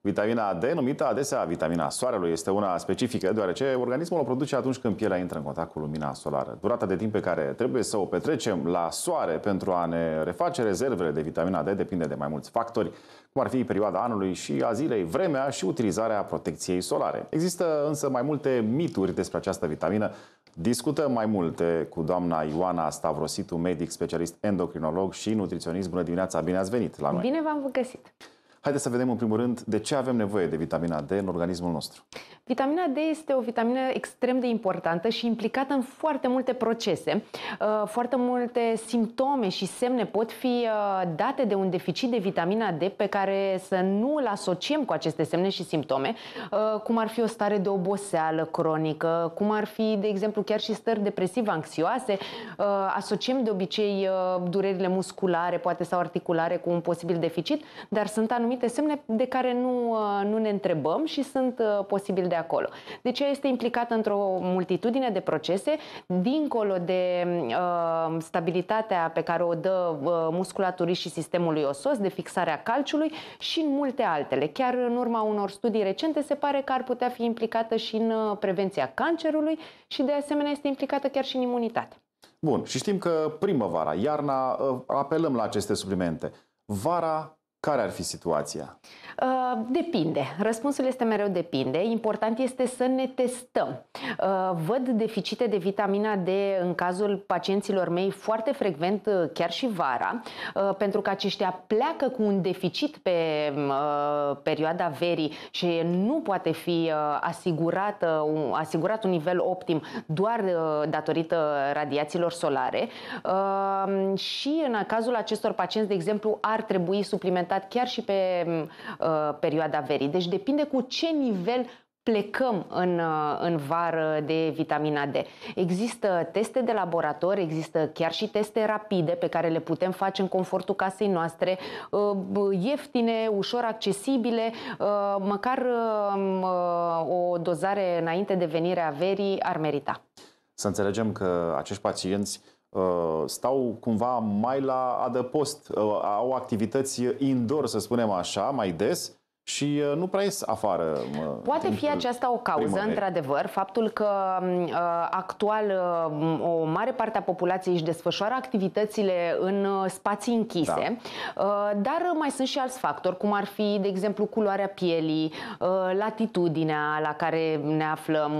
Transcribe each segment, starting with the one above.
Vitamina D, numită adesea vitamina soarelui, este una specifică, deoarece organismul o produce atunci când pielea intră în contact cu lumina solară. Durata de timp pe care trebuie să o petrecem la soare pentru a ne reface rezervele de vitamina D depinde de mai mulți factori, cum ar fi perioada anului și a zilei, vremea și utilizarea protecției solare. Există însă mai multe mituri despre această vitamină. Discutăm mai multe cu doamna Ioana Stavrositu, medic, specialist endocrinolog și nutriționist. Bună dimineața, bine ați venit la noi! Bine v-am găsit! Haideți să vedem în primul rând de ce avem nevoie de vitamina D în organismul nostru. Vitamina D este o vitamină extrem de importantă și implicată în foarte multe procese. Uh, foarte multe simptome și semne pot fi uh, date de un deficit de vitamina D pe care să nu îl asociem cu aceste semne și simptome, uh, cum ar fi o stare de oboseală cronică, cum ar fi, de exemplu, chiar și stări depresive anxioase Asociem de obicei durerile musculare, poate sau articulare, cu un posibil deficit, dar sunt anumite semne de care nu, nu ne întrebăm și sunt posibil de acolo. Deci ea este implicată într-o multitudine de procese, dincolo de uh, stabilitatea pe care o dă uh, musculaturii și sistemului osos, de fixarea calciului și în multe altele. Chiar în urma unor studii recente se pare că ar putea fi implicată și în uh, prevenția cancerului și de asemenea este implicată chiar și în imunitate. Bun, și știm că primăvara, iarna, uh, apelăm la aceste suplimente. Vara care ar fi situația? Uh, depinde. Răspunsul este mereu depinde. Important este să ne testăm. Uh, văd deficite de vitamina D în cazul pacienților mei foarte frecvent, uh, chiar și vara, pentru că aceștia pleacă cu un deficit pe perioada verii și nu poate fi asigurat, asigurat un nivel optim doar datorită radiațiilor solare. Și în cazul acestor pacienți, de exemplu, ar trebui suplimentat implementat chiar și pe mm, uh, perioada verii. Deci depinde cu ce nivel plecăm în, uh, în vară de vitamina D. Există teste de laborator, există chiar și teste rapide pe care le putem face în confortul casei noastre, uh, ieftine, ușor accesibile, uh, măcar um, o dozare înainte de venirea verii ar merita. Să înțelegem că acești pacienți Uh, stau cumva mai la adăpost, uh, au activități indoor, să spunem așa, mai des și uh, nu prea ies afară. Poate fi aceasta o cauză, într-adevăr, faptul că uh, actual uh, o mare parte a populației își desfășoară activitățile în spații închise, da. dar mai sunt și alți factori, cum ar fi, de exemplu, culoarea pielii, latitudinea la care ne aflăm,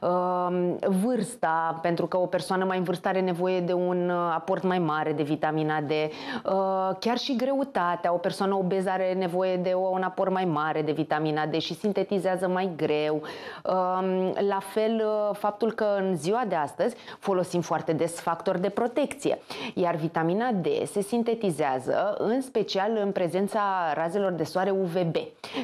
um, vârsta, pentru că o persoană mai în vârstă are nevoie de un aport mai mare de vitamina D, chiar și greutatea, o persoană obeză are nevoie de un aport mai mai mare de vitamina D și sintetizează mai greu. La fel, uh, faptul că în ziua de astăzi folosim foarte des factori de protecție, iar vitamina D se sintetizează în special în prezența razelor de soare UVB,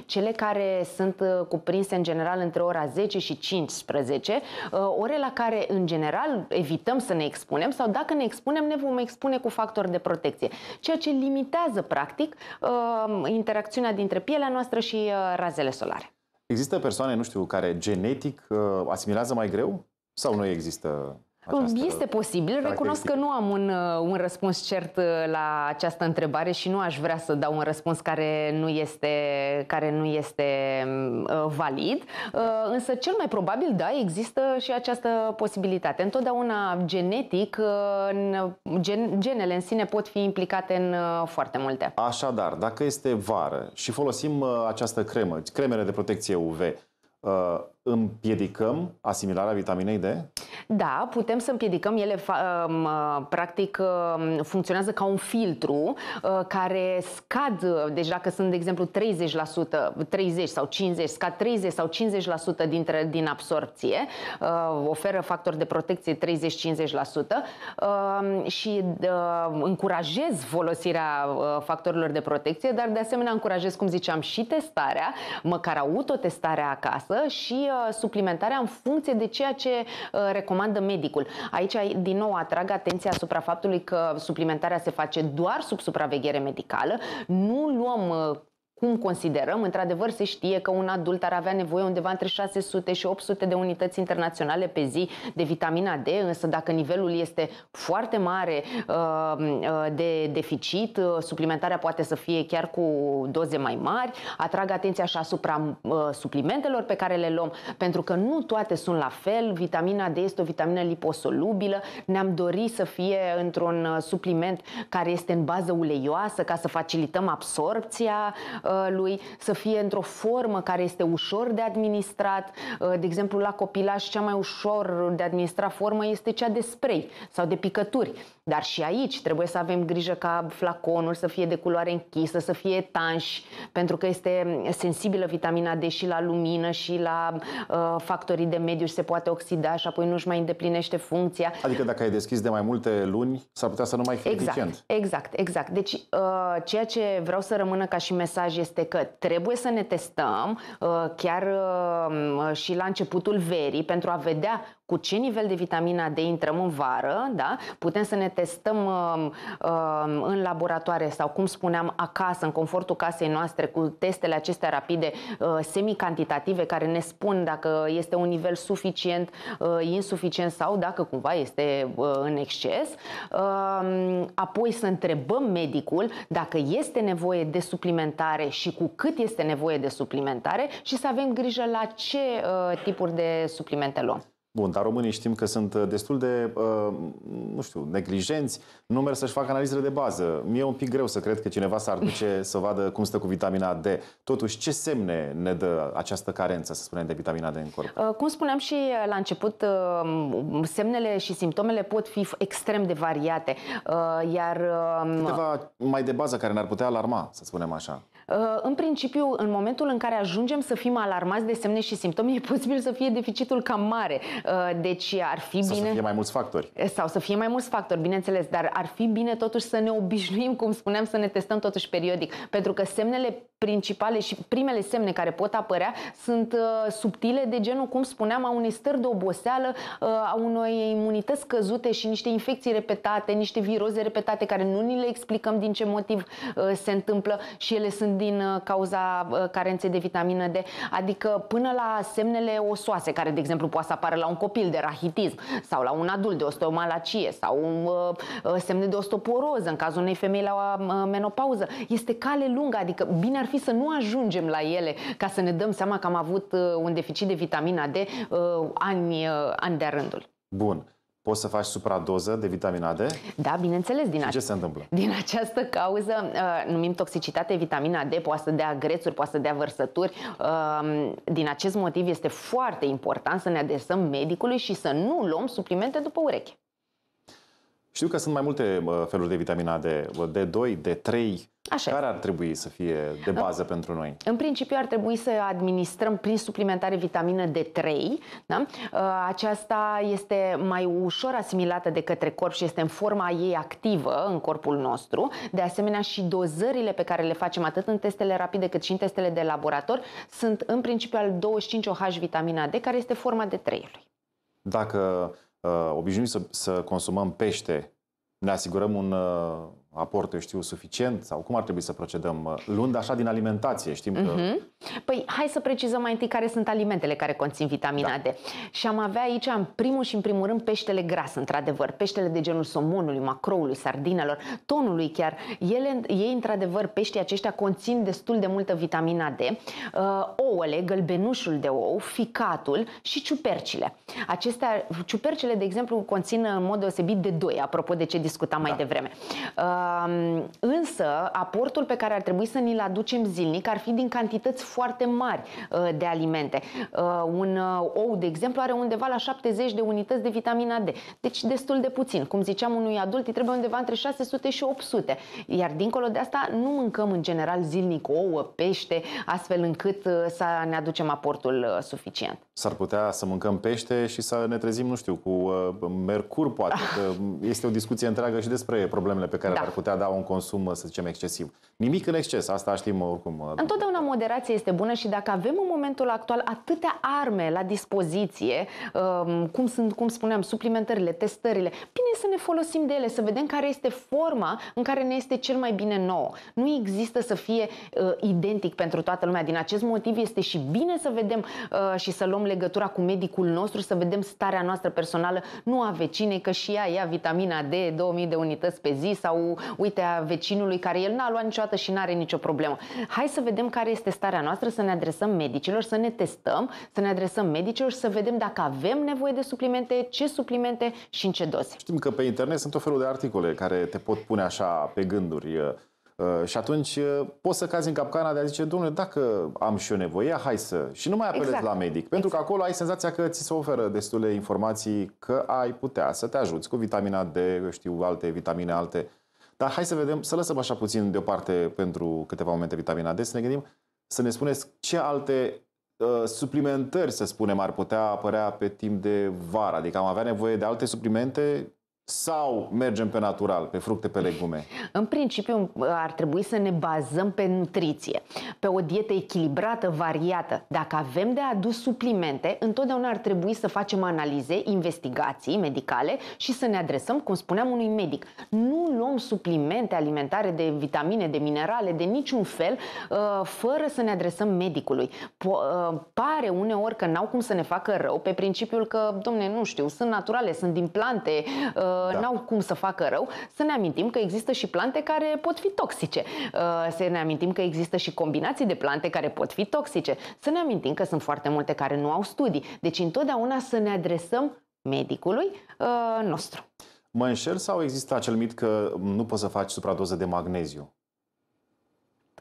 cele care sunt uh, cuprinse în general între ora 10 și 15, uh, ore la care în general evităm să ne expunem sau dacă ne expunem ne vom expune cu factori de protecție, ceea ce limitează practic interacțiunea dintre pielea noastră noastră și uh, razele solare. Există persoane, nu știu, care genetic uh, asimilează mai greu? Sau nu există această este posibil. Recunosc că nu am un, uh, un răspuns cert uh, la această întrebare și nu aș vrea să dau un răspuns care nu este, care nu este mm, uh, valid. Uh, însă cel mai probabil, da, există și această posibilitate. Întotdeauna genetic, uh, gen, genele în sine pot fi implicate în uh, foarte multe. Așadar, dacă este vară și folosim uh, această cremă, cremele de protecție UV, uh, împiedicăm asimilarea vitaminei D? Da, putem să împiedicăm. Ele, um, uh, practic, um, funcționează ca un filtru uh, care scad, uh, deci dacă sunt, de exemplu, 30%, 30 sau 50, scad 30 sau 50% dintre, din absorpție, oferă factori de protecție 30-50% um, și încurajez folosirea factorilor de protecție, dar de asemenea încurajez, cum ziceam, și testarea, măcar autotestarea acasă și Uh, suplimentarea în funcție de ceea ce uh, recomandă medicul. Aici, din nou, atrag atenția asupra faptului că suplimentarea se face doar sub supraveghere medicală. Nu luăm uh, cum considerăm, într-adevăr se știe că un adult ar avea nevoie undeva între 600 și 800 de unități internaționale pe zi de vitamina D, însă dacă nivelul este foarte mare uh, uh, de deficit, uh, suplimentarea poate să fie chiar cu doze mai mari. Atrag atenția și asupra suplimentelor pe care le luăm, pentru că nu toate sunt la fel. Vitamina D este o vitamină liposolubilă, ne-am dorit să fie într-un supliment care este în bază uleioasă ca să facilităm absorpția Uh, lui, să fie într-o formă care este ușor de administrat. Uh, de exemplu, la copilaj cea mai ușor de administrat formă este cea de spray sau de picături. Dar și aici trebuie să avem grijă ca flaconul să fie de culoare închisă, să fie tanș, pentru că este sensibilă vitamina D și la lumină și la uh, factorii de mediu și se poate oxida și apoi nu-și mai îndeplinește funcția. Adică dacă ai deschis de mai multe luni, s-ar putea să nu mai fie exact, eficient. Exact, exact. Deci uh, ceea ce vreau să rămână ca și mesaj este că trebuie să ne testăm uh, chiar uh, și la începutul verii pentru a vedea cu ce nivel de vitamina D intrăm în vară, da? putem să ne testăm um, um, în laboratoare sau, cum spuneam, acasă, în confortul casei noastre, cu testele acestea rapide, uh, semicantitative, care ne spun dacă este un nivel suficient, uh, insuficient sau dacă cumva este uh, în exces. Um, apoi să întrebăm medicul dacă este nevoie de suplimentare și cu cât este nevoie de suplimentare și să avem grijă la ce tipuri de suplimente luăm. Bun, dar românii știm că sunt uh, destul de, uh, nu știu, neglijenți, nu merg să-și facă analizele de bază. mi e un pic greu să cred că cineva s-ar duce să vadă cum stă cu vitamina D. Totuși, ce semne ne dă această carență, să spunem, de vitamina D în corp? Uh, cum spuneam și la început, semnele și simptomele pot fi extrem de variate, iar... Câteva mai de bază care ne-ar putea alarma, să spunem așa. În principiu, în momentul în care ajungem să fim alarmați de semne și simptome, e posibil să fie deficitul cam mare. Uh, deci ar fi sau bine. Să fie mai mulți factori. Eh, sau să fie mai mulți factori, bineînțeles, dar ar fi bine totuși să ne obișnuim, cum spuneam, să ne testăm totuși periodic, pentru că semnele principale și primele semne care pot apărea sunt uh, subtile, de genul, cum spuneam, a unei stări de oboseală, uh, a unei imunități scăzute și niște infecții repetate, niște viroze repetate care nu ni le explicăm din ce motiv uh, se întâmplă și ele sunt din cauza carenței de vitamină D, adică până la semnele osoase, care, de exemplu, poate să apară la un copil de rahitism sau la un adult de osteomalacie sau semne de ostoporoză în cazul unei femei la menopauză. Este cale lungă, adică bine ar fi fi să nu ajungem la ele ca să ne dăm seama că am avut uh, un deficit de vitamina D uh, ani, uh, ani de rândul. Bun. Poți să faci supradoză de vitamina D? Da, bineînțeles. Din ce se întâmplă? Din această cauză uh, numim toxicitate vitamina D, poate să dea grețuri, poate să dea vărsături. Uh, din acest motiv este foarte important să ne adresăm medicului și să nu luăm suplimente după ureche. Știu că sunt mai multe uh, feluri de vitamina D, D2, uh, D3. Așa Care ar trebui să fie de bază în, pentru noi? În principiu ar trebui să administrăm prin suplimentare vitamină D3. Da? Uh, aceasta este mai ușor asimilată de către corp și este în forma ei activă în corpul nostru. De asemenea și dozările pe care le facem atât în testele rapide cât și în testele de laborator sunt în principiu al 25OH vitamina D care este forma D3-ului. Dacă Uh, obișnuim să, să consumăm pește, ne asigurăm un, uh, aportul, știu, suficient sau cum ar trebui să procedăm uh, luând așa din alimentație, știm că... Uh-huh. Păi hai să precizăm mai întâi care sunt alimentele care conțin vitamina da. D. Și am avea aici, în primul și în primul rând, peștele gras, într-adevăr, peștele de genul somonului, macroului, sardinelor, tonului chiar. Ele, ei, într-adevăr, peștii aceștia conțin destul de multă vitamina D, uh, ouăle, gălbenușul de ou, ficatul și ciupercile. Acestea, ciupercile, de exemplu, conțin în mod deosebit de doi. apropo de ce discutam da. mai devreme. Uh, Însă, aportul pe care ar trebui să ni-l aducem zilnic ar fi din cantități foarte mari uh, de alimente. Uh, un uh, ou, de exemplu, are undeva la 70 de unități de vitamina D. Deci destul de puțin. Cum ziceam, unui adult îi trebuie undeva între 600 și 800. Iar dincolo de asta, nu mâncăm în general zilnic ouă, pește, astfel încât să ne aducem aportul suficient. S-ar putea să mâncăm pește și să ne trezim, nu știu, cu mercur, poate. Că este o discuție întreagă și despre problemele pe care da. ar putea da un consum, să zicem, excesiv. Nimic în exces, asta știm oricum. Întotdeauna moderație este bună și dacă avem în momentul actual atâtea arme la dispoziție, um, cum sunt, cum spuneam, suplimentările, testările, bine să ne folosim de ele, să vedem care este forma în care ne este cel mai bine nou Nu există să fie uh, identic pentru toată lumea. Din acest motiv este și bine să vedem uh, și să luăm legătura cu medicul nostru, să vedem starea noastră personală, nu a vecinei, că și ea ia vitamina D 2000 de unități pe zi sau uite, a vecinului care el n-a luat niciodată și n-are nicio problemă. Hai să vedem care este starea noastră, să ne adresăm medicilor, să ne testăm, să ne adresăm medicilor și să vedem dacă avem nevoie de suplimente, ce suplimente și în ce doze. Știm că pe internet sunt tot felul de articole care te pot pune așa pe gânduri. Uh, uh, și atunci uh, poți să cazi în capcana de a zice, domnule, dacă am și eu nevoie, hai să... Și nu mai apelezi exact. la medic. Pentru exact. că acolo ai senzația că ți se oferă destule informații că ai putea să te ajuți cu vitamina D, eu știu, alte vitamine, alte dar hai să vedem, să lăsăm așa puțin deoparte pentru câteva momente vitamina D, să ne gândim, să ne spuneți ce alte uh, suplimentări, să spunem, ar putea apărea pe timp de vară. Adică am avea nevoie de alte suplimente sau mergem pe natural, pe fructe, pe legume? În principiu ar trebui să ne bazăm pe nutriție, pe o dietă echilibrată, variată. Dacă avem de adus suplimente, întotdeauna ar trebui să facem analize, investigații medicale și să ne adresăm, cum spuneam, unui medic. Nu luăm suplimente alimentare de vitamine, de minerale, de niciun fel, uh, fără să ne adresăm medicului. Uh, pare uneori că n-au cum să ne facă rău, pe principiul că, domne, nu știu, sunt naturale, sunt din plante, uh, da. n-au cum să facă rău, să ne amintim că există și plante care pot fi toxice. Uh, să ne amintim că există și combinații de plante care pot fi toxice. Să ne amintim că sunt foarte multe care nu au studii. Deci întotdeauna să ne adresăm medicului uh, nostru. Mă înșel sau există acel mit că nu poți să faci supradoză de magneziu?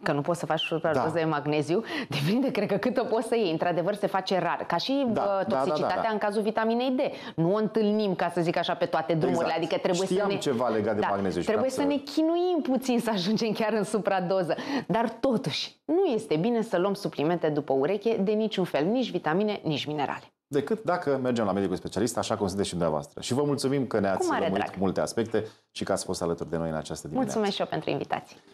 că nu poți să faci supradoze da. de magneziu, depinde, cred că câtă poți să iei. Într-adevăr, se face rar. Ca și da, toxicitatea uh, da, da, da, da. în cazul vitaminei D. Nu o întâlnim, ca să zic așa, pe toate drumurile. Exact. Adică trebuie Știam să ne... ceva legat de da, magneziu. Trebuie să... să ne chinuim puțin să ajungem chiar în supradoză. Dar totuși, nu este bine să luăm suplimente după ureche de niciun fel, nici vitamine, nici minerale decât dacă mergem la medicul specialist, așa cum sunteți și dumneavoastră. Și vă mulțumim că ne-ați lămurit multe aspecte și că ați fost alături de noi în această dimineață. Mulțumesc și eu pentru invitație.